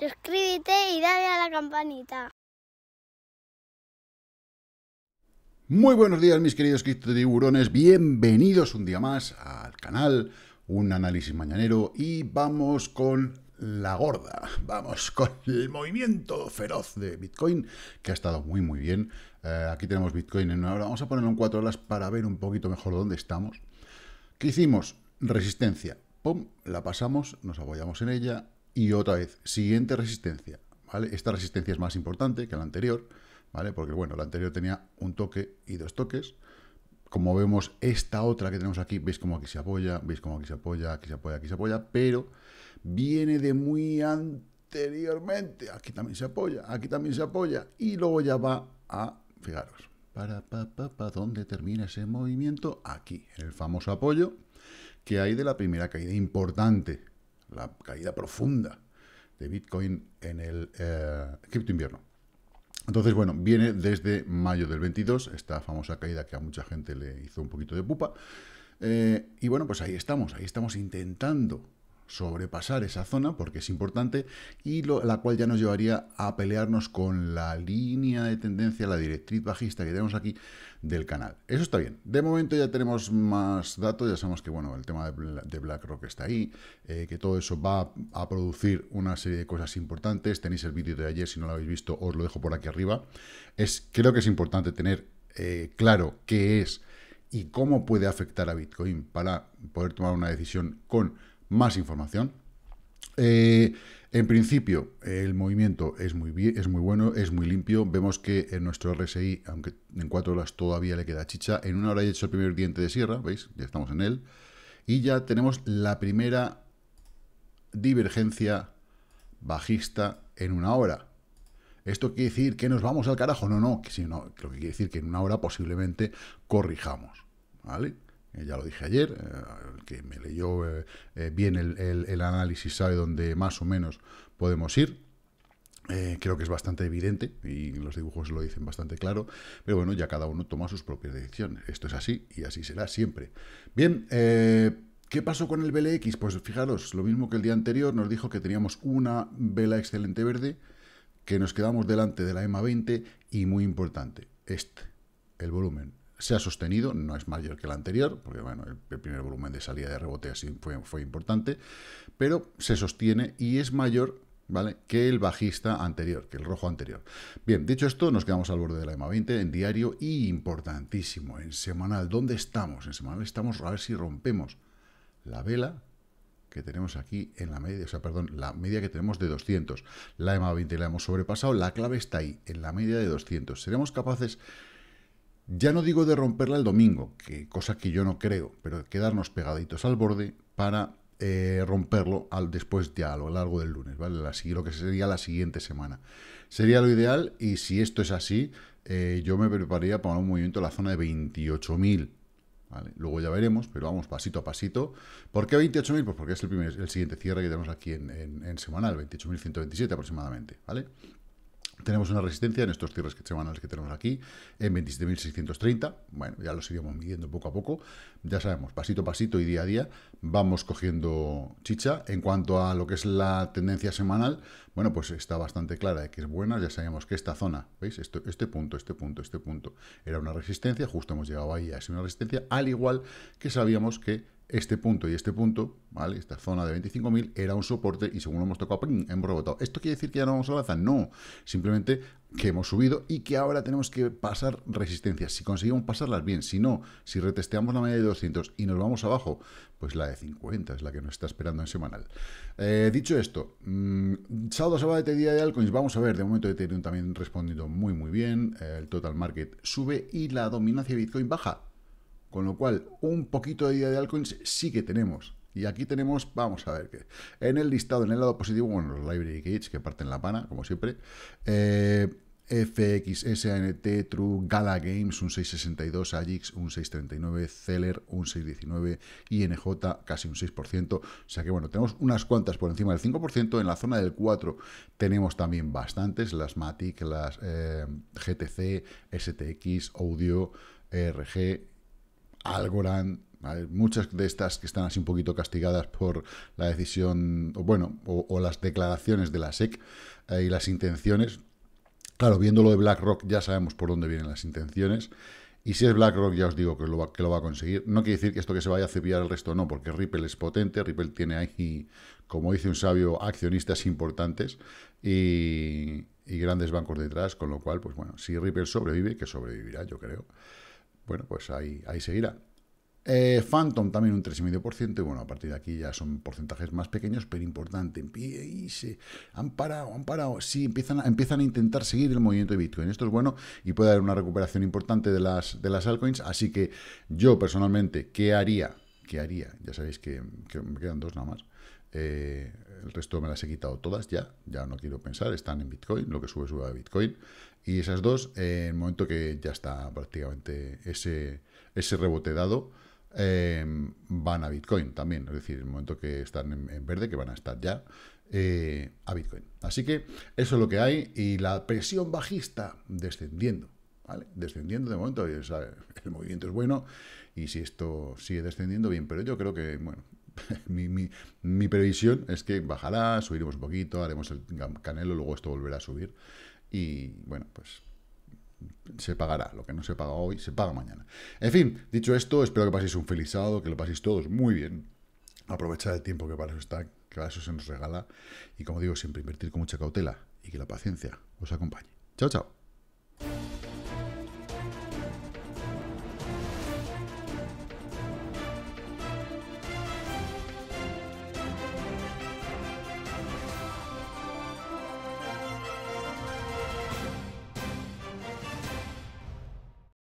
Suscríbete y dale a la campanita. Muy buenos días mis queridos Tiburones. bienvenidos un día más al canal, un análisis mañanero y vamos con la gorda, vamos con el movimiento feroz de Bitcoin que ha estado muy muy bien. Eh, aquí tenemos Bitcoin en una hora, vamos a ponerlo en cuatro horas para ver un poquito mejor dónde estamos. ¿Qué hicimos? Resistencia, pum, la pasamos, nos apoyamos en ella, y otra vez, siguiente resistencia, ¿vale? Esta resistencia es más importante que la anterior, ¿vale? Porque, bueno, la anterior tenía un toque y dos toques. Como vemos, esta otra que tenemos aquí, veis cómo aquí se apoya, veis cómo aquí se apoya, aquí se apoya, aquí se apoya, pero viene de muy anteriormente. Aquí también se apoya, aquí también se apoya, y luego ya va a, fijaros, para, pa, ¿dónde termina ese movimiento? Aquí, en el famoso apoyo que hay de la primera caída importante, la caída profunda de Bitcoin en el eh, cripto invierno. Entonces, bueno, viene desde mayo del 22, esta famosa caída que a mucha gente le hizo un poquito de pupa. Eh, y bueno, pues ahí estamos, ahí estamos intentando sobrepasar esa zona, porque es importante, y la cual ya nos llevaría a pelearnos con la línea de tendencia, la directriz bajista que tenemos aquí del canal. Eso está bien. De momento ya tenemos más datos, ya sabemos que bueno, el tema de, BlackRock está ahí, eh, que todo eso va a producir una serie de cosas importantes. Tenéis el vídeo de ayer, si no lo habéis visto, os lo dejo por aquí arriba. Es, creo que es importante tener eh, claro qué es y cómo puede afectar a Bitcoin para poder tomar una decisión con más información. Eh, en principio, el movimiento es muy, es muy bueno, es muy limpio. Vemos que en nuestro RSI, aunque en cuatro horas todavía le queda chicha, en una hora ya he hecho el primer diente de sierra, ¿veis? Ya estamos en él. Y ya tenemos la primera divergencia bajista en una hora. ¿Esto quiere decir que nos vamos al carajo? No, no, que si no, lo que quiere decir que en una hora posiblemente corrijamos, ¿vale? Eh, ya lo dije ayer, eh, el que me leyó eh, bien el, análisis sabe dónde más o menos podemos ir. creo que es bastante evidente y los dibujos lo dicen bastante claro, pero bueno, ya cada uno toma sus propias decisiones. Esto es así y así será siempre. Bien, ¿Qué pasó con el BLX? Pues fijaros, lo mismo que el día anterior, nos dijo que teníamos una vela excelente verde, que nos quedamos delante de la EMA 20 y muy importante, este, el volumen se ha sostenido, no es mayor que el anterior, porque bueno, el, primer volumen de salida de rebote así fue, fue importante, pero se sostiene y es mayor ¿vale? que el bajista anterior, que el rojo anterior. Bien, dicho esto, nos quedamos al borde de la EMA 20 en diario y importantísimo, en semanal. ¿Dónde estamos? En semanal estamos a ver si rompemos la vela que tenemos aquí en la media, o sea, perdón, la media que tenemos de 200. La EMA 20 la hemos sobrepasado, la clave está ahí, en la media de 200. ¿Seremos capaces ya no digo de romperla el domingo, que cosa que yo no creo, pero quedarnos pegaditos al borde para eh, romperlo al, después ya a lo largo del lunes, ¿vale? Así lo que sería la siguiente semana. Sería lo ideal y si esto es así, eh, yo me prepararía para un movimiento en la zona de 28.000. ¿Vale? Luego ya veremos, pero vamos pasito a pasito. ¿Por qué 28.000? Pues porque es el, primer, el siguiente cierre que tenemos aquí en, en semanal, 28.127 aproximadamente. ¿vale? Tenemos una resistencia en estos cierres semanales que tenemos aquí, en 27.630. Bueno, ya lo seguimos midiendo poco a poco. Ya sabemos, pasito a pasito y día a día, vamos cogiendo chicha. En cuanto a lo que es la tendencia semanal, bueno, pues está bastante clara de que es buena. Ya sabíamos que esta zona, ¿veis? este punto, este punto, este punto, era una resistencia. Justo hemos llegado ahí a ser una resistencia, al igual que sabíamos que este punto y este punto, ¿vale? Esta zona de 25.000 era un soporte y según lo hemos tocado, ¡ping! hemos rebotado. ¿Esto quiere decir que ya no vamos a la alza? No, simplemente que hemos subido y que ahora tenemos que pasar resistencias. Si conseguimos pasarlas bien, si no, si retesteamos la media de 200 y nos vamos abajo, pues la de 50 es la que nos está esperando en semanal. Eh, dicho esto, mm, sábado, sábado, de día de altcoins, pues vamos a ver, de momento Ethereum también respondiendo muy muy bien, eh, el total market sube y la dominancia de Bitcoin baja, con lo cual, un poquito de idea de altcoins sí que tenemos. Y aquí tenemos, vamos a ver qué. En el listado, en el lado positivo, bueno, los library gates que parten la pana, como siempre. Eh, FX, SANT, True, Gala Games, un 662, Ajix, un 639, Celer, un 619, INJ, casi un 6%. O sea que bueno, tenemos unas cuantas por encima del 5%. En la zona del 4 tenemos también bastantes, las Matic, las eh, GTC, STX, Audio, e RG, Algorand, muchas de estas que están así un poquito castigadas por la decisión, o bueno, o, las declaraciones de la SEC eh, y las intenciones. Claro, viendo lo de BlackRock ya sabemos por dónde vienen las intenciones. Y si es BlackRock, ya os digo que lo, va, a conseguir. No quiere decir que esto que se vaya a cepillar el resto, no, porque Ripple es potente, Ripple tiene ahí, como dice un sabio, accionistas importantes y, y grandes bancos detrás, con lo cual, pues bueno, si Ripple sobrevive, que sobrevivirá, yo creo, bueno, pues ahí, ahí seguirá. Eh, Phantom también un 3,5%, y bueno, a partir de aquí ya son porcentajes más pequeños, pero importante. Y han parado, han parado. Sí, empiezan a, empiezan a intentar seguir el movimiento de Bitcoin. Esto es bueno y puede haber una recuperación importante de las, de las altcoins. Así que yo personalmente, ¿qué haría? ¿Qué haría? Ya sabéis que me quedan dos nada más. Eh, el resto me las he quitado todas ya, ya no quiero pensar, están en Bitcoin, lo que sube, sube a Bitcoin. Y esas dos, eh, en el momento que ya está prácticamente ese, ese rebote dado, eh, van a Bitcoin también. Es decir, en el momento que están en, verde, que van a estar ya, a Bitcoin. Así que eso es lo que hay y la presión bajista descendiendo. ¿Vale? Descendiendo de momento, el movimiento es bueno y si esto sigue descendiendo, bien, pero yo creo que, bueno, mi, previsión es que bajará, subiremos un poquito, haremos el canelo, luego esto volverá a subir. Y bueno, pues se pagará. Lo que no se paga hoy, se paga mañana. En fin, dicho esto, espero que paséis un feliz sábado, que lo paséis todos muy bien. Aprovechad el tiempo que para eso está, que para eso se nos regala. Y como digo, siempre invertir con mucha cautela y que la paciencia os acompañe. Chao, chao.